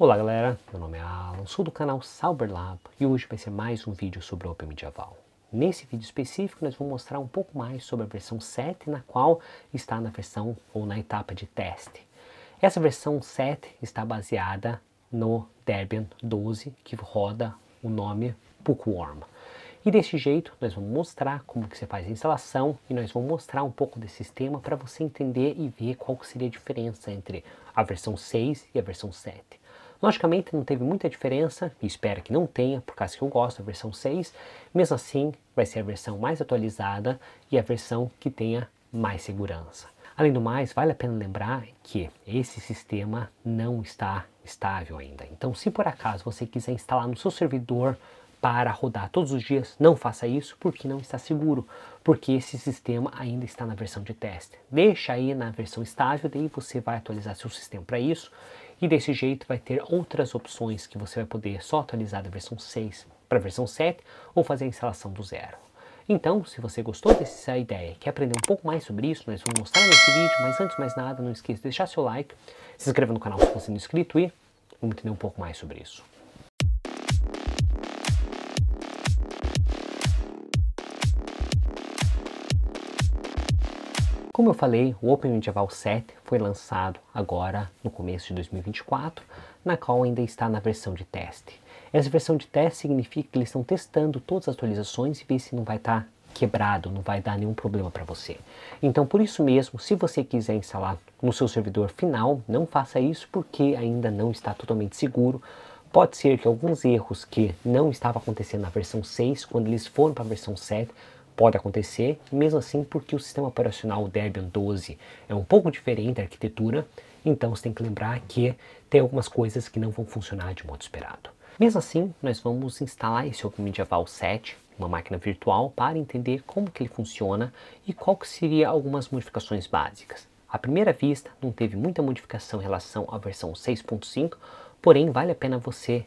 Olá galera, meu nome é Alan, sou do canal Sauber Lab e hoje vai ser mais um vídeo sobre Open Medieval. Nesse vídeo específico nós vamos mostrar um pouco mais sobre a versão 7 na qual está na versão ou na etapa de teste. Essa versão 7 está baseada no Debian 12 que roda o nome Bookworm. E desse jeito nós vamos mostrar como que você faz a instalação e nós vamos mostrar um pouco desse sistema para você entender e ver qual seria a diferença entre a versão 6 e a versão 7. Logicamente não teve muita diferença, e espero que não tenha, por causa que eu gosto da versão 6. Mesmo assim, vai ser a versão mais atualizada e a versão que tenha mais segurança. Além do mais, vale a pena lembrar que esse sistema não está estável ainda. Então, se por acaso você quiser instalar no seu servidor para rodar todos os dias, não faça isso porque não está seguro, porque esse sistema ainda está na versão de teste. Deixa aí na versão estável, daí você vai atualizar seu sistema para isso e desse jeito vai ter outras opções que você vai poder só atualizar da versão 6 para a versão 7 ou fazer a instalação do zero. Então, se você gostou dessa ideia e quer aprender um pouco mais sobre isso, nós vamos mostrar nesse vídeo, mas antes de mais nada, não esqueça de deixar seu like, se inscreva no canal se você não é inscrito e vamos entender um pouco mais sobre isso. Como eu falei, o Open Medieval 7 foi lançado agora no começo de 2024, na qual ainda está na versão de teste. Essa versão de teste significa que eles estão testando todas as atualizações e ver se não vai estar tá quebrado, não vai dar nenhum problema para você. Então, por isso mesmo, se você quiser instalar no seu servidor final, não faça isso porque ainda não está totalmente seguro. Pode ser que alguns erros que não estavam acontecendo na versão 6, quando eles foram para a versão 7, pode acontecer, mesmo assim porque o sistema operacional Debian 12 é um pouco diferente da arquitetura, então você tem que lembrar que tem algumas coisas que não vão funcionar de modo esperado. Mesmo assim, nós vamos instalar esse OpenMediaVal 7 uma máquina virtual para entender como que ele funciona e qual que seria algumas modificações básicas. À primeira vista, não teve muita modificação em relação à versão 6.5, porém vale a pena você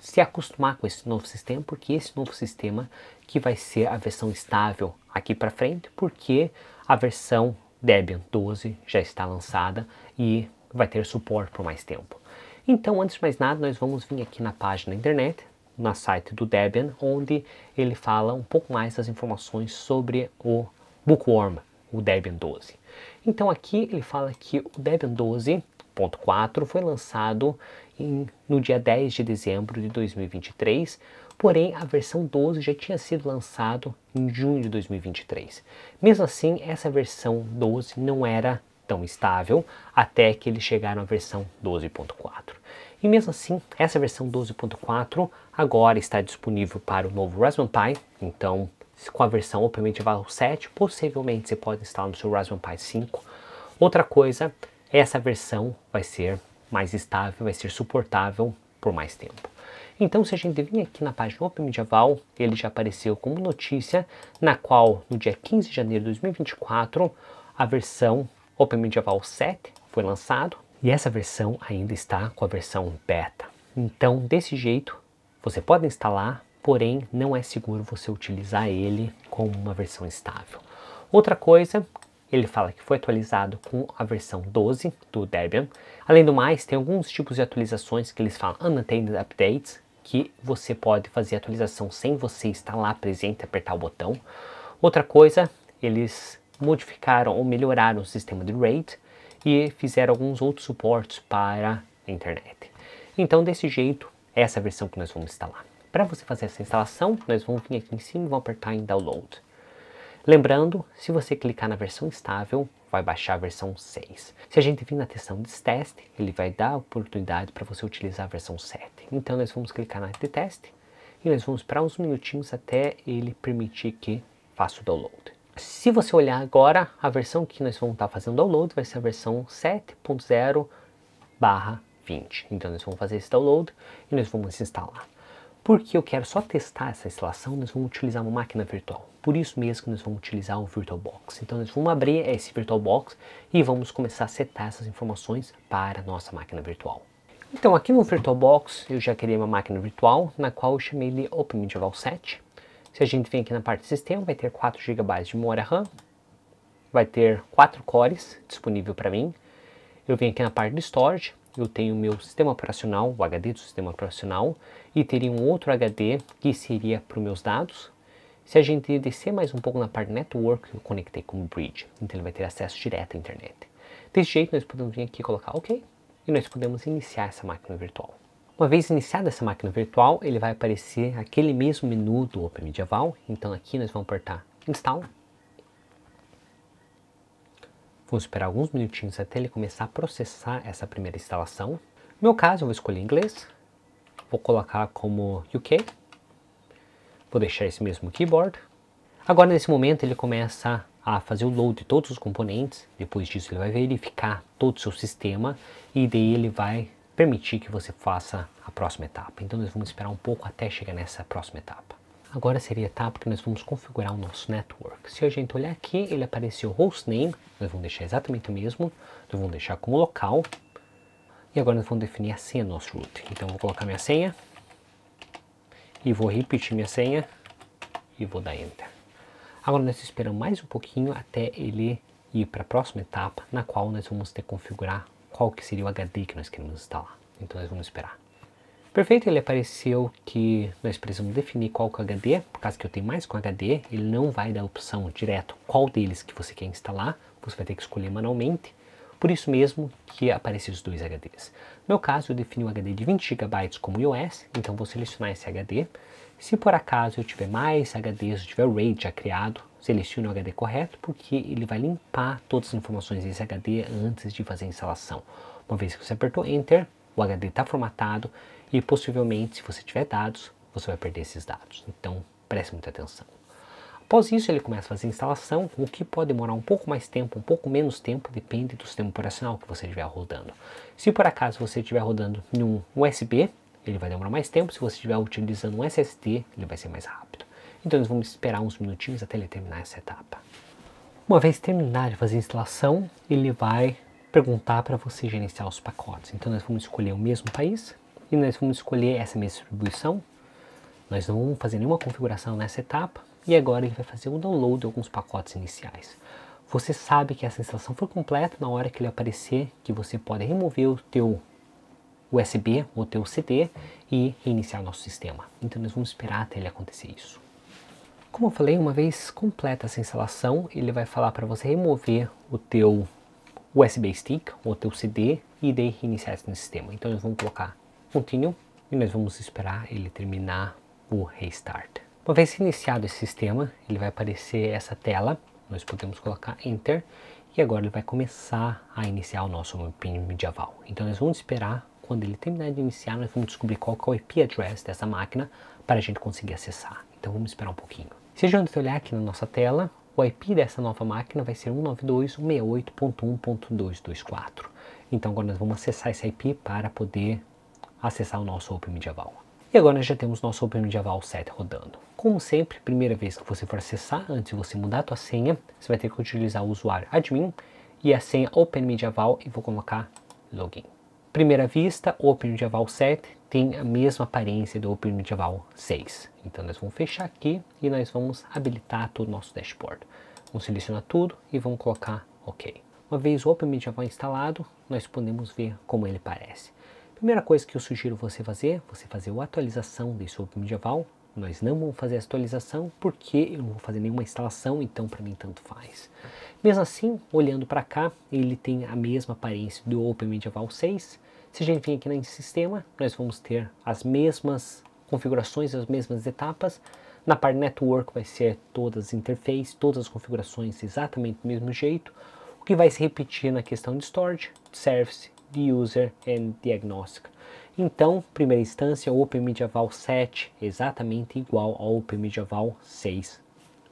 se acostumar com esse novo sistema, porque esse novo sistema que vai ser a versão estável aqui para frente, porque a versão Debian 12 já está lançada e vai ter suporte por mais tempo. Então, antes de mais nada, nós vamos vir aqui na página internet, na site do Debian, onde ele fala um pouco mais das informações sobre o Bookworm, o Debian 12. Então aqui ele fala que o Debian 12 12.4 foi lançado em, no dia 10 de dezembro de 2023, porém a versão 12 já tinha sido lançado em junho de 2023. Mesmo assim, essa versão 12 não era tão estável até que eles chegaram à versão 12.4. E mesmo assim, essa versão 12.4 agora está disponível para o novo Raspberry Pi, então com a versão obviamente 7, possivelmente você pode instalar no seu Raspberry Pi 5. Outra coisa essa versão vai ser mais estável, vai ser suportável por mais tempo. Então, se a gente vir aqui na página Open Medieval, ele já apareceu como notícia, na qual, no dia 15 de janeiro de 2024, a versão Open Medieval 7 foi lançado e essa versão ainda está com a versão beta. Então, desse jeito, você pode instalar, porém não é seguro você utilizar ele como uma versão estável. Outra coisa ele fala que foi atualizado com a versão 12 do Debian. Além do mais, tem alguns tipos de atualizações que eles falam Unattended Updates, que você pode fazer atualização sem você estar lá presente e apertar o botão. Outra coisa, eles modificaram ou melhoraram o sistema de RAID e fizeram alguns outros suportes para a internet. Então, desse jeito, essa é essa versão que nós vamos instalar. Para você fazer essa instalação, nós vamos vir aqui em cima e vamos apertar em Download. Lembrando, se você clicar na versão estável, vai baixar a versão 6. Se a gente vir na questão de teste, ele vai dar a oportunidade para você utilizar a versão 7. Então nós vamos clicar na de teste e nós vamos esperar uns minutinhos até ele permitir que faça o download. Se você olhar agora, a versão que nós vamos estar tá fazendo download vai ser a versão 7.0 barra 20. Então nós vamos fazer esse download e nós vamos instalar. Porque eu quero só testar essa instalação, nós vamos utilizar uma máquina virtual. Por isso mesmo que nós vamos utilizar o VirtualBox. Então nós vamos abrir esse VirtualBox e vamos começar a setar essas informações para a nossa máquina virtual. Então aqui no VirtualBox eu já criei uma máquina virtual, na qual eu chamei de OpenMedieval 7. Se a gente vem aqui na parte sistema, vai ter 4 GB de memória RAM, vai ter 4 cores disponível para mim. Eu venho aqui na parte de storage, eu tenho meu sistema operacional, o HD do sistema operacional, e teria um outro HD que seria para os meus dados. Se a gente descer mais um pouco na parte network, eu conectei com o bridge, então ele vai ter acesso direto à internet. Desse jeito, nós podemos vir aqui e colocar OK, e nós podemos iniciar essa máquina virtual. Uma vez iniciada essa máquina virtual, ele vai aparecer aquele mesmo menu do OpenMedieval, então aqui nós vamos apertar Install, Vou esperar alguns minutinhos até ele começar a processar essa primeira instalação. No meu caso, eu vou escolher inglês. Vou colocar como UK. Vou deixar esse mesmo keyboard. Agora, nesse momento, ele começa a fazer o load de todos os componentes. Depois disso, ele vai verificar todo o seu sistema e daí ele vai permitir que você faça a próxima etapa. Então, nós vamos esperar um pouco até chegar nessa próxima etapa. Agora seria a etapa que nós vamos configurar o nosso network. Se a gente olhar aqui, ele apareceu hostname, nós vamos deixar exatamente o mesmo, nós vamos deixar como local. E agora nós vamos definir a senha do nosso root. Então vou colocar minha senha e vou repetir minha senha e vou dar enter. Agora nós esperamos mais um pouquinho até ele ir para a próxima etapa, na qual nós vamos ter que configurar qual que seria o HD que nós queremos instalar. Então nós vamos esperar. Perfeito, ele apareceu que nós precisamos definir qual que é o HD, por causa que eu tenho mais com HD, ele não vai dar a opção direto qual deles que você quer instalar, você vai ter que escolher manualmente, por isso mesmo que aparecem os dois HDs. No meu caso, eu defini um HD de 20 GB como iOS, então vou selecionar esse HD. Se por acaso eu tiver mais HDs, eu tiver o RAID já criado, selecione o HD correto, porque ele vai limpar todas as informações desse HD antes de fazer a instalação. Uma vez que você apertou Enter, o HD está formatado e possivelmente, se você tiver dados, você vai perder esses dados. Então, preste muita atenção. Após isso, ele começa a fazer a instalação, o que pode demorar um pouco mais tempo, um pouco menos tempo, depende do sistema operacional que você estiver rodando. Se por acaso você estiver rodando em um USB, ele vai demorar mais tempo. Se você estiver utilizando um SSD, ele vai ser mais rápido. Então, nós vamos esperar uns minutinhos até ele terminar essa etapa. Uma vez terminado de fazer a instalação, ele vai perguntar para você gerenciar os pacotes. Então nós vamos escolher o mesmo país e nós vamos escolher essa mesma distribuição. Nós não vamos fazer nenhuma configuração nessa etapa e agora ele vai fazer o download de alguns pacotes iniciais. Você sabe que essa instalação foi completa na hora que ele aparecer, que você pode remover o teu USB ou teu CD e reiniciar nosso sistema. Então nós vamos esperar até ele acontecer isso. Como eu falei, uma vez completa essa instalação, ele vai falar para você remover o teu USB stick ou teu CD e daí reiniciar esse sistema. Então nós vamos colocar continue e nós vamos esperar ele terminar o restart. Uma vez iniciado esse sistema, ele vai aparecer essa tela, nós podemos colocar enter e agora ele vai começar a iniciar o nosso pin medieval. Então nós vamos esperar quando ele terminar de iniciar, nós vamos descobrir qual é o IP address dessa máquina para a gente conseguir acessar. Então vamos esperar um pouquinho. Seja onde você olhar aqui na nossa tela, o IP dessa nova máquina vai ser 192.168.1.224. Então agora nós vamos acessar esse IP para poder acessar o nosso OpenMediaVal. E agora nós já temos nosso OpenMediaVal 7 rodando. Como sempre, primeira vez que você for acessar, antes de você mudar a sua senha, você vai ter que utilizar o usuário admin e a senha OpenMediaVal e vou colocar login. Primeira vista, o OpenMediaVal 7 tem a mesma aparência do OpenMediaVal 6. Então nós vamos fechar aqui e nós vamos habilitar todo o nosso dashboard. Vamos selecionar tudo e vamos colocar OK. Uma vez o OpenMedia instalado, nós podemos ver como ele parece. Primeira coisa que eu sugiro você fazer, você fazer a atualização desse OpenMediaval. Nós não vamos fazer a atualização porque eu não vou fazer nenhuma instalação, então para mim tanto faz. Mesmo assim, olhando para cá, ele tem a mesma aparência do OpenMediaval 6. Se a gente vir aqui no sistema, nós vamos ter as mesmas configurações, as mesmas etapas, na parte network vai ser todas as interfaces, todas as configurações exatamente do mesmo jeito. O que vai se repetir na questão de storage, service, de user and diagnostic. Então, primeira instância, Open 7 exatamente igual ao Open 6.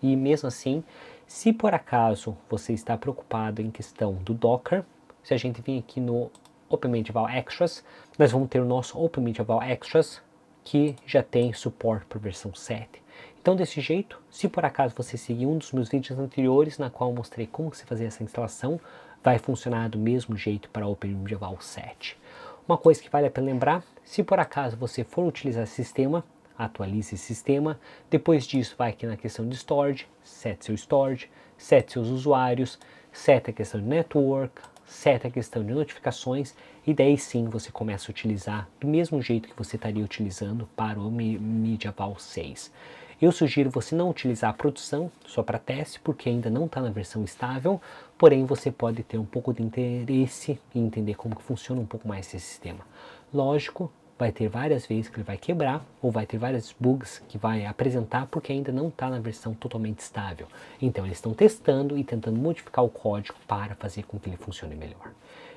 E mesmo assim, se por acaso você está preocupado em questão do Docker, se a gente vir aqui no Open Extras, nós vamos ter o nosso Open Extras que já tem suporte para versão 7. Então, desse jeito, se por acaso você seguir um dos meus vídeos anteriores, na qual eu mostrei como se fazer essa instalação, vai funcionar do mesmo jeito para o Open 7. Uma coisa que vale a pena lembrar, se por acaso você for utilizar esse sistema, atualize esse sistema, depois disso vai aqui na questão de storage, sete seu storage, sete seus usuários, sete a questão de network, sete a questão de notificações e daí sim você começa a utilizar do mesmo jeito que você estaria utilizando para o Medieval 6. Eu sugiro você não utilizar a produção só para teste, porque ainda não está na versão estável, porém você pode ter um pouco de interesse em entender como que funciona um pouco mais esse sistema. Lógico, vai ter várias vezes que ele vai quebrar ou vai ter vários bugs que vai apresentar porque ainda não está na versão totalmente estável. Então eles estão testando e tentando modificar o código para fazer com que ele funcione melhor.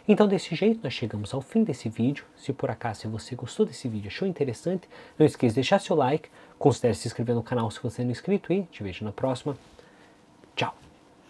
Então desse jeito nós chegamos ao fim desse vídeo. Se por acaso você gostou desse vídeo, achou interessante, não esqueça de deixar seu like, Considere se inscrever no canal se você não é inscrito e te vejo na próxima. Tchau!